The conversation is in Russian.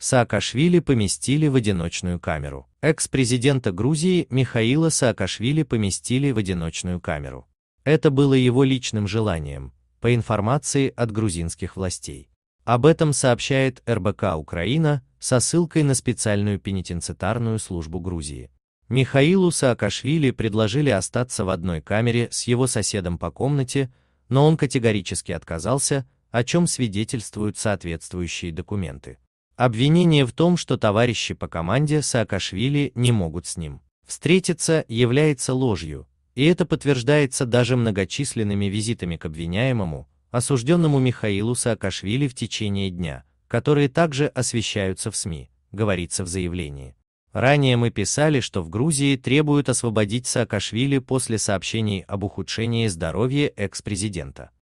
Саакашвили поместили в одиночную камеру. Экс-президента Грузии Михаила Саакашвили поместили в одиночную камеру. Это было его личным желанием, по информации от грузинских властей. Об этом сообщает РБК Украина со ссылкой на специальную пенитенциарную службу Грузии. Михаилу Саакашвили предложили остаться в одной камере с его соседом по комнате, но он категорически отказался, о чем свидетельствуют соответствующие документы. Обвинение в том, что товарищи по команде Саакашвили не могут с ним встретиться, является ложью, и это подтверждается даже многочисленными визитами к обвиняемому, осужденному Михаилу Саакашвили в течение дня, которые также освещаются в СМИ, говорится в заявлении. Ранее мы писали, что в Грузии требуют освободить Саакашвили после сообщений об ухудшении здоровья экс-президента.